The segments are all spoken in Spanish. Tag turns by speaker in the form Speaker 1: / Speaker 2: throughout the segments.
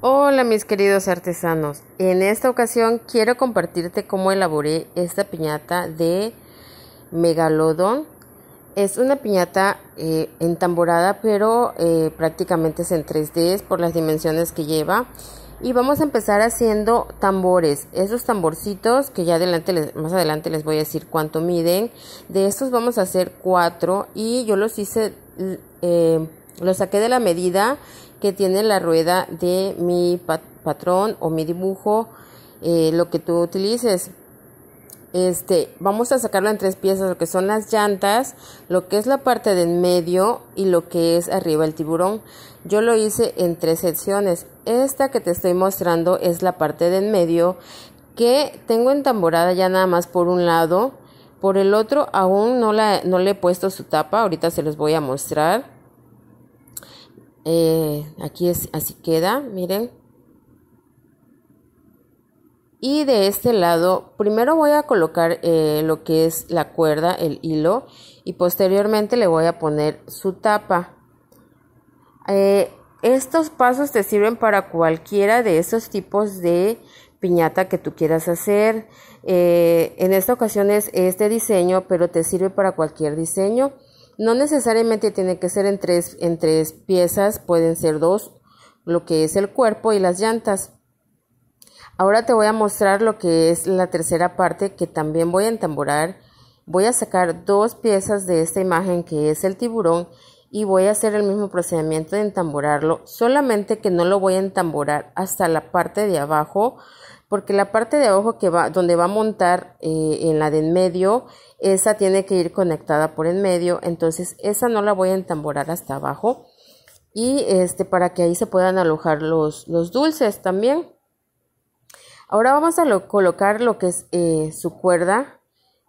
Speaker 1: Hola mis queridos artesanos, en esta ocasión quiero compartirte cómo elaboré esta piñata de megalodon, Es una piñata eh, entamborada pero eh, prácticamente es en 3D por las dimensiones que lleva. Y vamos a empezar haciendo tambores, esos tamborcitos que ya adelante más adelante les voy a decir cuánto miden. De estos vamos a hacer cuatro y yo los hice... Eh, lo saqué de la medida que tiene la rueda de mi patrón o mi dibujo, eh, lo que tú utilices. Este, vamos a sacarlo en tres piezas, lo que son las llantas, lo que es la parte de en medio y lo que es arriba el tiburón. Yo lo hice en tres secciones. Esta que te estoy mostrando es la parte de en medio que tengo entamborada ya nada más por un lado. Por el otro aún no, la, no le he puesto su tapa, ahorita se los voy a mostrar. Eh, aquí es, así queda, miren. Y de este lado, primero voy a colocar eh, lo que es la cuerda, el hilo, y posteriormente le voy a poner su tapa. Eh, estos pasos te sirven para cualquiera de esos tipos de piñata que tú quieras hacer. en esta ocasión es este diseño, pero te sirve para cualquier diseño. No necesariamente tiene que ser en tres, en tres piezas, pueden ser dos, lo que es el cuerpo y las llantas. Ahora te voy a mostrar lo que es la tercera parte que también voy a entamborar. Voy a sacar dos piezas de esta imagen que es el tiburón y voy a hacer el mismo procedimiento de entamborarlo, solamente que no lo voy a entamborar hasta la parte de abajo porque la parte de abajo que va, donde va a montar eh, en la de en medio, esa tiene que ir conectada por en medio, entonces esa no la voy a entamborar hasta abajo y este para que ahí se puedan alojar los, los dulces también. Ahora vamos a colocar lo que es eh, su cuerda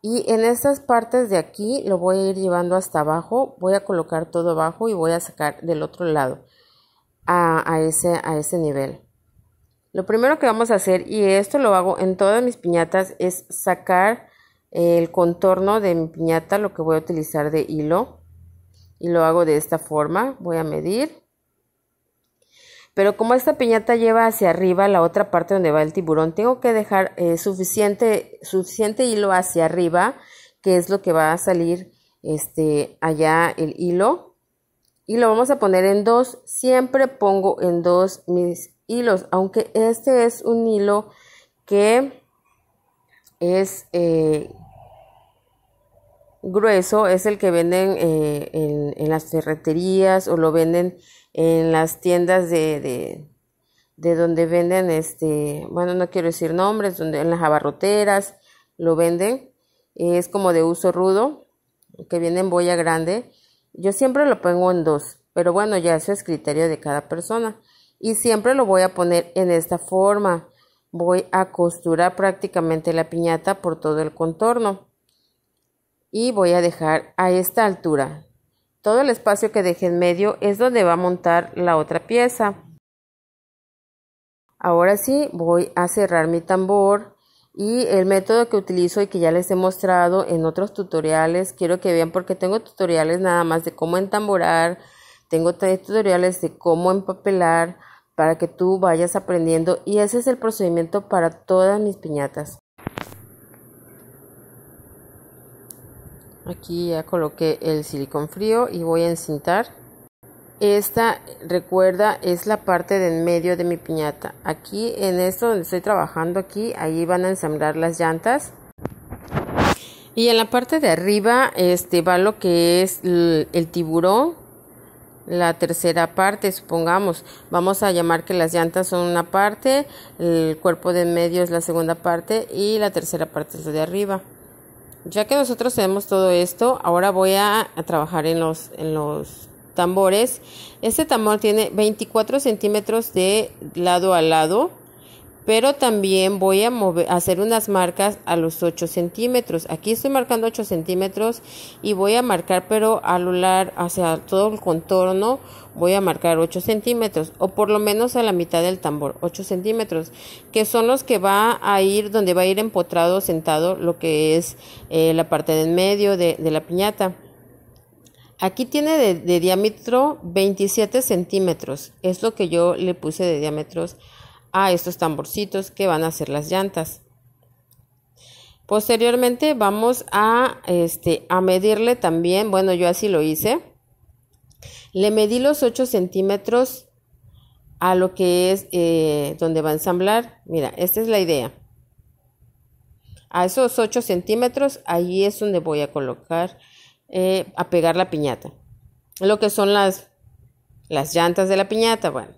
Speaker 1: y en estas partes de aquí lo voy a ir llevando hasta abajo, voy a colocar todo abajo y voy a sacar del otro lado a ese, a ese nivel. Lo primero que vamos a hacer, y esto lo hago en todas mis piñatas, es sacar el contorno de mi piñata, lo que voy a utilizar de hilo. Y lo hago de esta forma, voy a medir. Pero como esta piñata lleva hacia arriba la otra parte donde va el tiburón, tengo que dejar eh, suficiente, suficiente hilo hacia arriba, que es lo que va a salir este, allá el hilo. Y lo vamos a poner en dos. Siempre pongo en dos mis hilos, aunque este es un hilo que es eh, grueso, es el que venden eh, en, las ferreterías o lo venden en las tiendas de, de, donde venden, este, bueno, no quiero decir nombres, donde en las abarroteras lo venden, es como de uso rudo, que viene en boya grande. Yo siempre lo pongo en dos, pero bueno, ya eso es criterio de cada persona y siempre lo voy a poner en esta forma. Voy a costurar prácticamente la piñata por todo el contorno y voy a dejar a esta altura. Todo el espacio que deje en medio es donde va a montar la otra pieza. Ahora sí voy a cerrar mi tambor y el método que utilizo y que ya les he mostrado en otros tutoriales, quiero que vean porque tengo tutoriales nada más de cómo entamborar, tengo tutoriales de cómo empapelar, para que tú vayas aprendiendo y ese es el procedimiento para todas mis piñatas. Aquí ya coloqué el silicón frío y voy a encintar. Esta, recuerda, es la parte de en medio de mi piñata. Aquí, en esto donde estoy trabajando aquí, ahí van a ensamblar las llantas. Y en la parte de arriba este, va lo que es el tiburón la tercera parte, supongamos, vamos a llamar que las llantas son una parte, el cuerpo de medio es la segunda parte y la tercera parte es la de arriba. Ya que nosotros tenemos todo esto, ahora voy a, trabajar en los, en los tambores. Este tambor tiene 24 centímetros de lado a lado pero también voy a hacer unas marcas a los 8 centímetros aquí estoy marcando 8 centímetros y voy a marcar pero a hacia todo el contorno voy a marcar 8 centímetros o por lo menos a la mitad del tambor 8 centímetros que son los que va a ir donde va a ir empotrado sentado lo que es eh, la parte de en medio de, la piñata Aquí tiene de, de, diámetro 27 centímetros. Es lo que yo le puse de diámetros a ah, estos tamborcitos que van a ser las llantas. Posteriormente vamos a, este, a medirle también, bueno yo así lo hice, le medí los 8 centímetros a lo que es eh, donde va a ensamblar. Mira, esta es la idea. A esos 8 centímetros, ahí es donde voy a colocar, eh, a pegar la piñata. Lo que son las, las llantas de la piñata, bueno.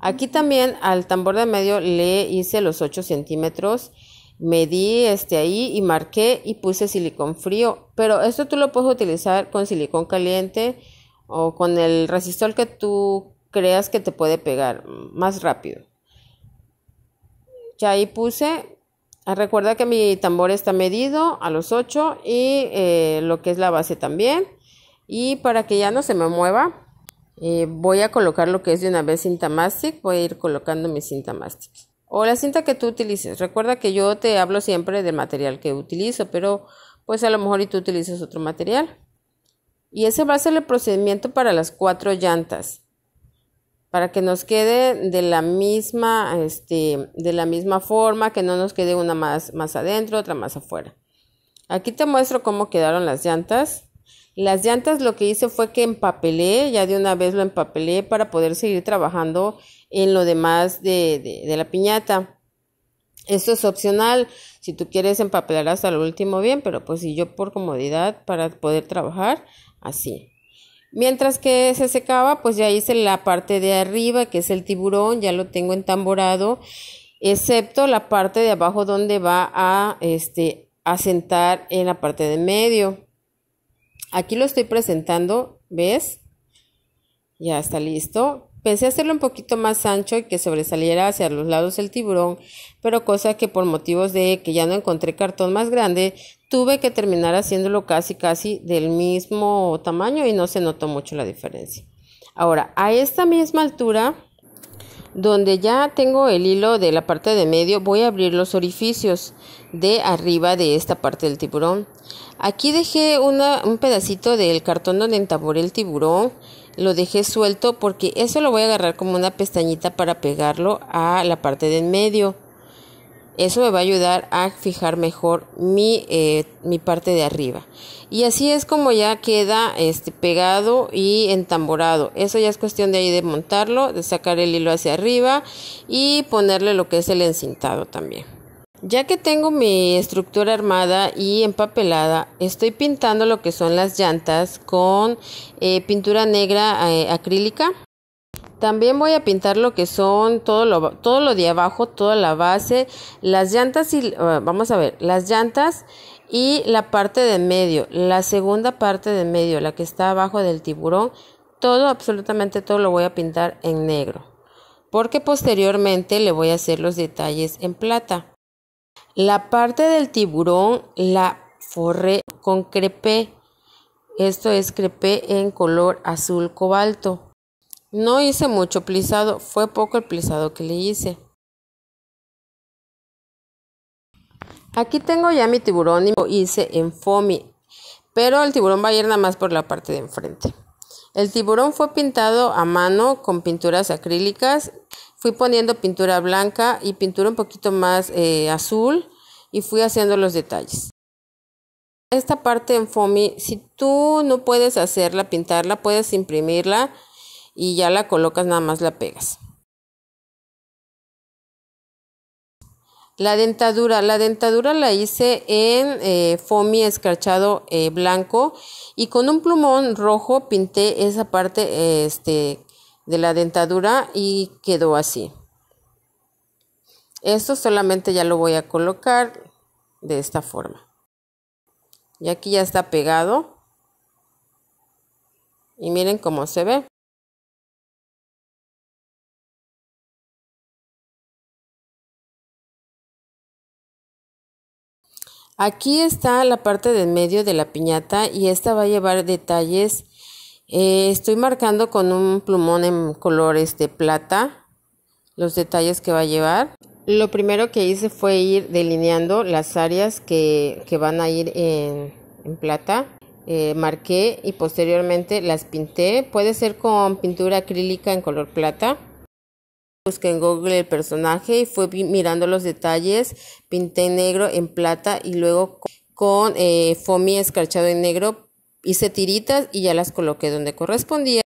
Speaker 1: Aquí también al tambor de medio le hice los 8 centímetros, medí este ahí y marqué y puse silicón frío, pero esto tú lo puedes utilizar con silicón caliente o con el resistor que tú creas que te puede pegar más rápido. Ya ahí puse, recuerda que mi tambor está medido a los 8 y eh, lo que es la base también. Y para que ya no se me mueva, eh, voy a colocar lo que es de una vez cinta mastic, voy a ir colocando mi cinta mastic. O la cinta que tú utilices. Recuerda que yo te hablo siempre del material que utilizo, pero pues a lo mejor y tú utilizas otro material. Y ese va a ser el procedimiento para las cuatro llantas. Para que nos quede de la misma, este, de la misma forma, que no nos quede una más, más adentro, otra más afuera. Aquí te muestro cómo quedaron las llantas. Las llantas lo que hice fue que empapelé, ya de una vez lo empapelé para poder seguir trabajando en lo demás de, de, la piñata. Esto es opcional, si tú quieres empapelar hasta lo último bien, pero pues si yo por comodidad para poder trabajar así. Mientras que se secaba, pues ya hice la parte de arriba, que es el tiburón, ya lo tengo entamborado, excepto la parte de abajo donde va a este, asentar en la parte de medio. Aquí lo estoy presentando, ¿ves? Ya está listo. Pensé hacerlo un poquito más ancho y que sobresaliera hacia los lados el tiburón, pero cosa que por motivos de que ya no encontré cartón más grande, tuve que terminar haciéndolo casi casi del mismo tamaño y no se notó mucho la diferencia. Ahora, a esta misma altura donde ya tengo el hilo de la parte de medio voy a abrir los orificios de arriba de esta parte del tiburón aquí dejé un pedacito del cartón donde entaboré el tiburón lo dejé suelto porque eso lo voy a agarrar como una pestañita para pegarlo a la parte de en medio eso me va a ayudar a fijar mejor mi, eh, mi parte de arriba. Y así es como ya queda este, pegado y entamborado. Eso ya es cuestión de ahí de montarlo, de sacar el hilo hacia arriba y ponerle lo que es el encintado también. Ya que tengo mi estructura armada y empapelada, estoy pintando lo que son las llantas con eh, pintura negra eh, acrílica también voy a pintar lo que son todo lo, todo lo de abajo, toda la base, las llantas y ah, vamos a ver, las llantas y la parte de medio, la segunda parte de medio, la que está abajo del tiburón, todo, absolutamente todo lo voy a pintar en negro, porque posteriormente le voy a hacer los detalles en plata. La parte del tiburón la forré con crepé, esto es crepé en color azul cobalto. No hice mucho plisado, fue poco el plisado que le hice. Aquí tengo ya mi tiburón y lo hice en foamy, pero el tiburón va a ir nada más por la parte de enfrente. El tiburón fue pintado a mano con pinturas acrílicas. Fui poniendo pintura blanca y pintura un poquito más eh, azul y fui haciendo los detalles. Esta parte en foamy, si tú no puedes hacerla, pintarla, puedes imprimirla y ya la colocas, nada más la pegas. La dentadura, la dentadura la hice en eh, foamy escarchado eh, blanco y con un plumón rojo pinté esa parte este, de la dentadura y quedó así. Esto solamente ya lo voy a colocar de esta forma. Y aquí ya está pegado. Y miren cómo se ve. Aquí está la parte del medio de la piñata y esta va a llevar detalles. Eh, estoy marcando con un plumón en colores de plata los detalles que va a llevar. Lo primero que hice fue ir delineando las áreas que, van a ir en, plata. Eh, marqué y posteriormente las pinté. Puede ser con pintura acrílica en color plata. Busqué en Google el personaje y fue mirando los detalles. Pinté negro en plata y luego con eh, foamy escarchado en negro hice tiritas y ya las coloqué donde correspondía.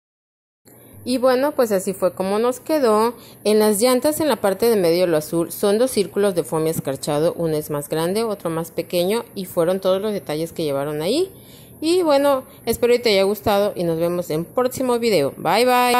Speaker 1: Y bueno, pues así fue como nos quedó. En las llantas, en la parte de medio lo azul, son dos círculos de foamy escarchado. Uno es más grande, otro más pequeño. Y fueron todos los detalles que llevaron ahí. Y bueno, espero que te haya gustado y nos vemos en próximo video. Bye bye.